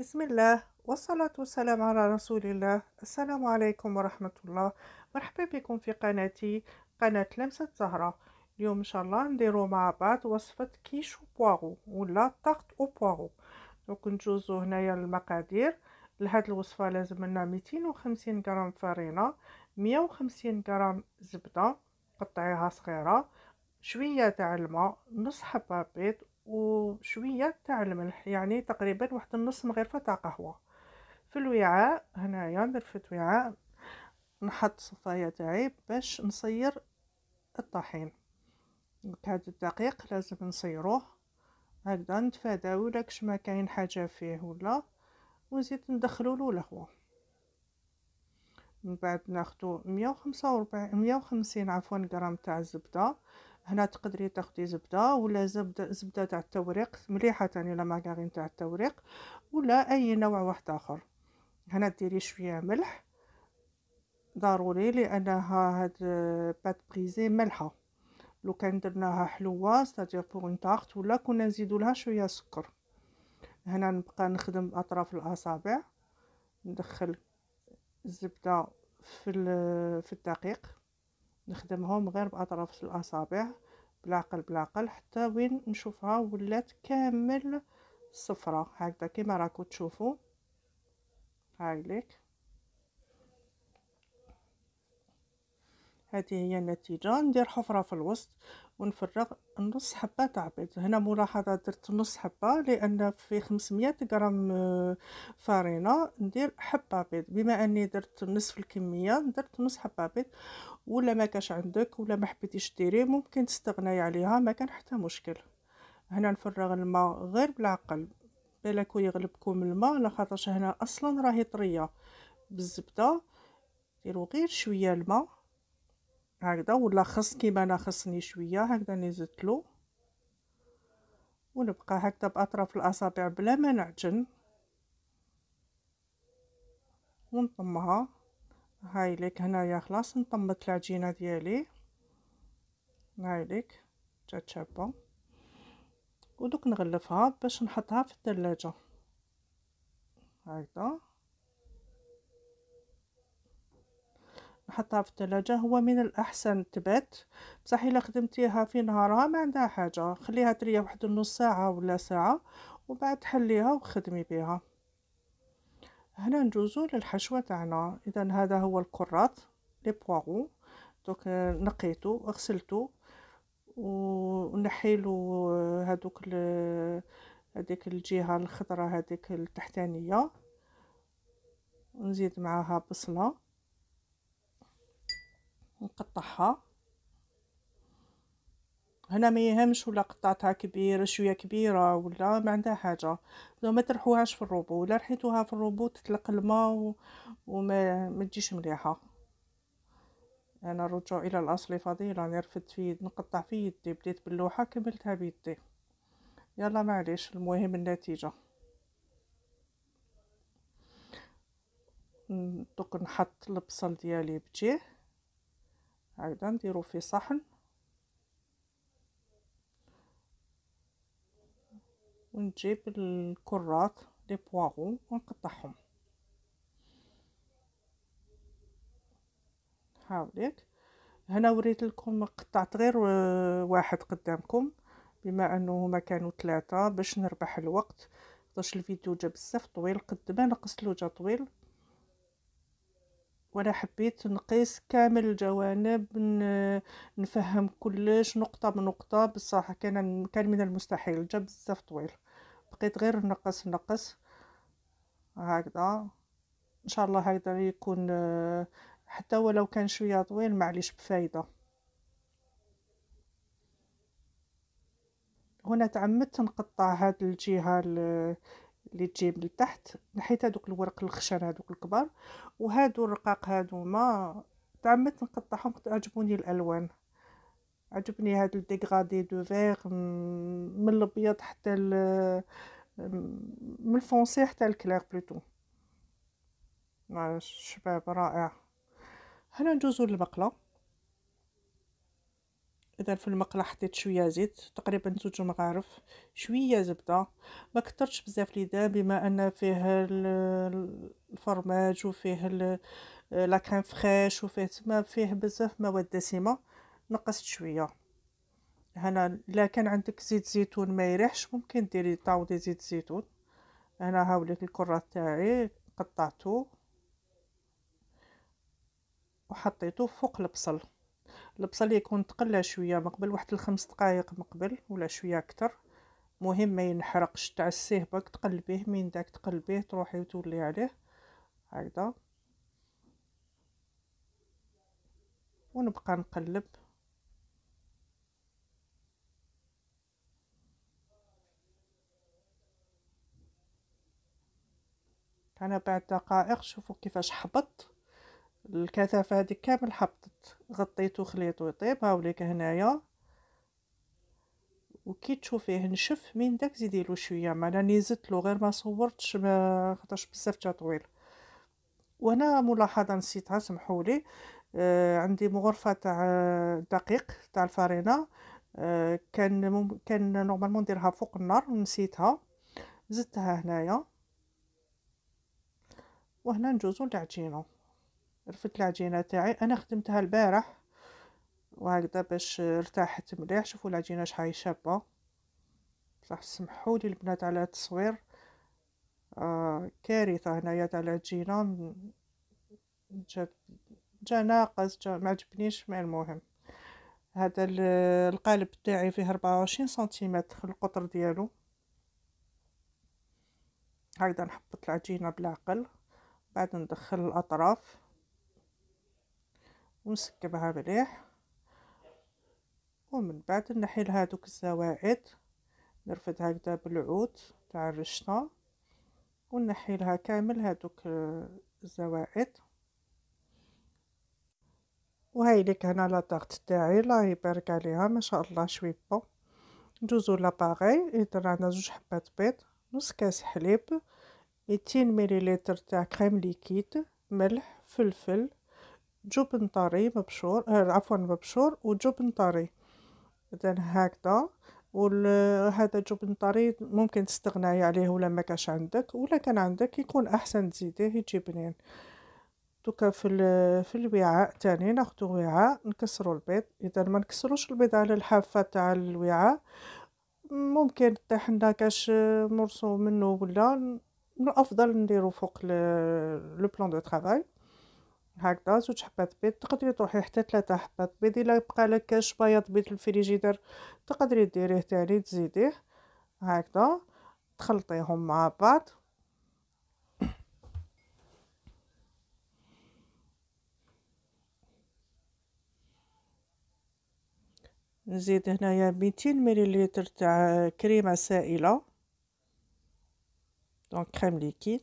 بسم الله والصلاة والسلام على رسول الله السلام عليكم ورحمة الله مرحبا بكم في قناتي قناة لمسة زهرة اليوم إن شاء الله نديرو مع بعض وصفة كيش بواغو ولا طاقت أو بواغو دونك نجوزو هنايا المقادير لهاد الوصفة لازم لنا ميتين وخمسين غرام فرينة مية وخمسين غرام زبدة قطعيها صغيرة شوية تاع الماء نص حبة بيض وشويه تاع الملح يعني تقريبا واحد النص مغرفه تاع قهوه في الوعاء هنايا في وعاء نحط صفايا تاعي باش نصير الطحين هاد الدقيق لازم نصيروه هكذا نتفاداو ولا كش ما كاين حاجه فيه ولا ونزيد ندخلو له الهواء من بعد ناخذ 145 150 عفوا غرام تاع الزبدة هنا تقدري تاخدي زبده ولا زبده زبده تاع التوريق مليحه تاني لا ماكارين تاع التوريق ولا اي نوع واحد اخر هنا ديري شويه ملح ضروري لانها هاد بات بريزي ملحه لو كان درناها حلوه ستادير بوغ اون طارت ولا كنا نزيدو لها شويه سكر هنا نبقى نخدم باطراف الاصابع ندخل الزبده في في الدقيق نخدمهم غير باطراف الاصابع بالعقل بالعقل حتى وين نشوفها ولات كامل صفرة هكذا كما راكو تشوفوا هاي ليك هذه هي النتيجة ندير حفرة في الوسط ونفرغ نص حبة بيض هنا ملاحظة درت نص حبة لأن في 500 غرام آه، فارينة ندير حبة بيض بما أني درت نصف الكمية درت نص حبة بيض ولا ما كاش عندك ولا ما حبيتيش ديري ممكن تستغناي عليها ما كان حتى مشكل هنا نفرغ الماء غير بالعقل بالكو يغلبكم الماء لخاطرش هنا اصلا راهي طريه بالزبده ديروا غير شويه الماء هكذا ولا خص كيما انا خصني شويه هكذا نزتلو ونبقى هكذا باطراف الاصابع بلا ما نعجن ونطمها هاي ليك هنايا خلاص نطمت العجينه ديالي هاي ليك جات شابه ودوك نغلفها باش نحطها في الثلاجه هكذا نحطها في الثلاجة هو من الأحسن تبات بصح إلا خدمتيها في نهارها ما عندها حاجة خليها تريا واحد النص ساعة ولا ساعة وبعد حليها وخدمي بها هنا نجوزو للحشوة تاعنا إذا هذا هو الكراث لي بواغو دوك نقيتو غسلتو ونحيلو هادوك هذيك الجهه الخضره هذيك التحتانيه ونزيد معاها بصله نقطعها هنا ما يهمش ولا قطعتها كبيره شويه كبيره ولا ما عندها حاجه لو ما ترحوهاش في الروبو ولا رحيتوها في الروبو تطلق الماء و... وما ما تجيش مليحه انا رجوع الى الاصل فضيله راني رفدت في يد نقطع في يدي بديت باللوحه كملتها بيدي يلا معليش المهم النتيجه دوك نحط البصل ديالي بجيه هكذا نديرو في صحن ونجيب الكرات لي بواغو ونقطعهم هاوليك هنا وريت لكم قطعت غير واحد قدامكم بما انه هما كانوا ثلاثة باش نربح الوقت باش الفيديو جا بزاف طويل قد ما نقص له جا طويل وانا حبيت نقيس كامل الجوانب نفهم كلش نقطة بنقطة بصح كان كان من المستحيل جاب بزاف طويل بقيت غير نقص نقص هكذا ان شاء الله هكذا يكون حتى ولو كان شوية طويل معليش بفايدة هنا تعمدت نقطع هاد الجهة اللي تجيب لتحت نحيت هذوك الورق الخشن هذوك الكبار وهادو الرقاق هادو ما تعمدت نقطعهم عجبوني الالوان عجبني هاد الديغرادي دو فيغ من الابيض حتى من الفونسي حتى الكلير بلوتو شباب رائع هنا ندوزو للبقله اذا في المقله حطيت شويه زيت تقريبا زوج مغارف شويه زبده ما كثرتش بزاف لي بما ان فيه الفرماج وفيه لا كريم فريش وفيه تما فيه بزاف مواد دسمه نقصت شويه هنا لا كان عندك زيت زيتون ما يريحش ممكن ديري طاودي زيت زيتون انا وليت الكرات تاعي قطعته وحطيته فوق البصل البصل يكون تقلى شويه مقبل واحد الخمس دقائق مقبل ولا شويه اكثر مهم ما ينحرقش تعسيه برك تقلبيه من داك تقلبيه تروحي وتولي عليه هكذا ونبقى نقلب انا بعد دقائق شوفوا كيفاش حبط الكثافه هذيك كامل حبطت غطيته خليته يطيب هاوليك هنايا وكي تشوفيه نشف من داك زيدي له شويه ما راني زدت له غير ما صورتش ما خاطرش بزاف جا طويل وانا ملاحظه نسيتها سمحوا لي آه عندي مغرفه تاع دقيق تاع الفرينه آه كان مم... كان نورمالمون نديرها فوق النار نسيتها زدتها هنايا وهنا نجوزو للعجينه رفت العجينة تاعي أنا خدمتها البارح وهكذا باش ارتاحت مليح شوفوا العجينة شحال شابة بصح سمحوا لي البنات على التصوير آه كارثة هنايا تاع العجينة جا جا ناقص جا معجبنيش مع المهم هذا القالب تاعي فيه 24 سنتيمتر القطر ديالو هكذا نحبط العجينة بالعقل بعد ندخل الأطراف ونسكبها مليح ومن بعد نحيل هادوك الزواعد نرفد هكذا بالعود تاع الرشطه ونحيلها كامل هادوك الزواعد وهاي لك هنا لا طاغت تاعي الله يبارك عليها ما شاء الله شوي بون ندوزو باغي يدير عندنا جوج حبات بيض نص كاس حليب ميتين مليلتر تاع كريم ليكيد ملح فلفل جبن طري مبشور آه، عفوا مبشور وجبن طري إذا هكذا وهذا جبن طري ممكن تستغناي عليه ولا ما كاش عندك ولا كان عندك يكون احسن تزيديه يجي بنين دوكا في في الوعاء تاني ناخدو وعاء نكسرو البيض اذا ما نكسروش البيض على الحافه تاع الوعاء ممكن طحنا كاش مرسوم منه ولا الافضل نديرو فوق لو بلان دو ترافاي هكذا زوج حبات بيض تقدري تروحي حتى ثلاثة حبات بيض الا بقى لك كاش بياض بيض الفريجيدر تقدري ديريه تاني تزيديه هكذا تخلطيهم مع بعض نزيد هنايا 200 مليلتر تاع كريمه سائله دونك كريم ليكيد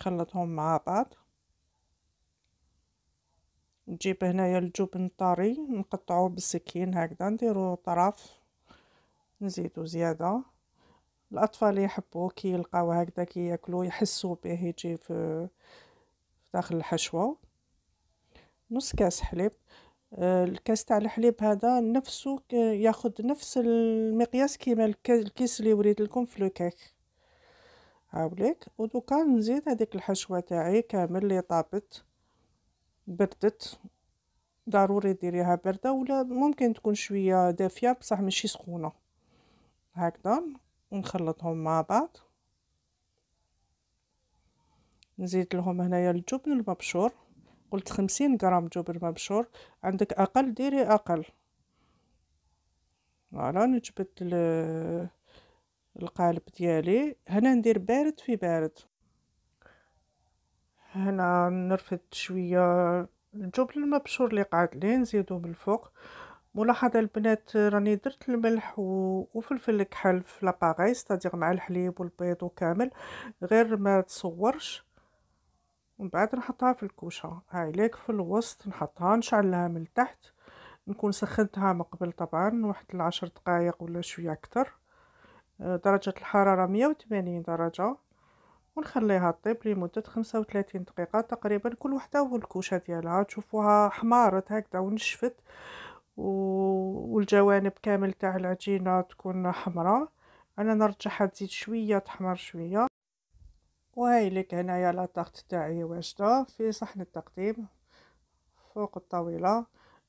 نخلطهم مع بعض نجيب هنايا الجبن طري نقطعوه بالسكين هكذا نديرو طرف نزيدو زياده الاطفال يحبوه كي يلقاو هكذا كي ياكلو يحسوا به يجي في داخل الحشوه نص كاس حليب آه، الكاس تاع الحليب هذا نفسه ياخذ نفس المقياس كيما الكيس اللي وريت لكم في لو كيك هاوليك ودوكا نزيد هذيك الحشوه تاعي كامل اللي طابت بردت ضروري ديريها بارده ولا ممكن تكون شويه دافيه بصح ماشي سخونه هكذا ونخلطهم مع بعض نزيد لهم هنايا الجبن المبشور قلت خمسين غرام جبن مبشور عندك اقل ديري اقل فوالا نجبد القالب ديالي هنا ندير بارد في بارد هنا نرفد شويه الجبن المبشور اللي قعد لي نزيدو من الفوق ملاحظه البنات راني درت الملح و... وفلفل كحل في لاباغاي ستادير مع الحليب والبيض وكامل غير ما تصورش ومن بعد نحطها في الكوشه هاي ليك في الوسط نحطها نشعلها من تحت نكون سخنتها من قبل طبعا واحد العشر دقائق ولا شويه اكثر درجة الحرارة مية وثمانين درجة ونخليها طيب لمدة خمسة وثلاثين دقيقة تقريبا كل وحدة والكوشة ديالها تشوفوها حمارت هكذا ونشفت والجوانب كامل تاع العجينة تكون حمراء انا نرجعها تزيد شوية تحمر شوية وهاي لك هنايا يا طاغت تاعي واجده في صحن التقديم فوق الطاولة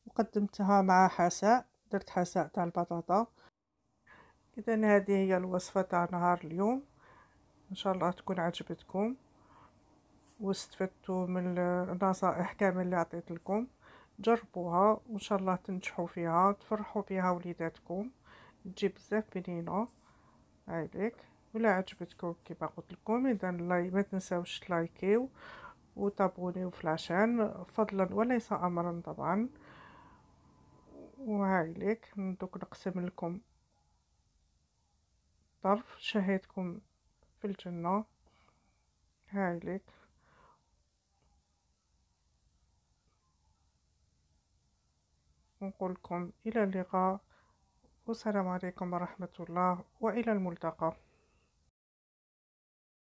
وقدمتها مع حساء درت حساء تاع البطاطا اذا هذه هي الوصفه تاع نهار اليوم ان شاء الله تكون عجبتكم واستفدتوا من النصائح كامل اللي عطيت لكم جربوها وان شاء الله تنجحوا فيها تفرحوا بها وليداتكم تجي بزاف بنينه عليك ولا عجبتكم كيما قلت لكم اذا لاي ما تنساوش تلايكيو وتابوني في العشان فضلا وليس امرا طبعا وهاي ليك دوك نقسم لكم الطرف شهادكم في الجنة هاي لك ونقول لكم إلى اللقاء والسلام عليكم ورحمة الله وإلى الملتقى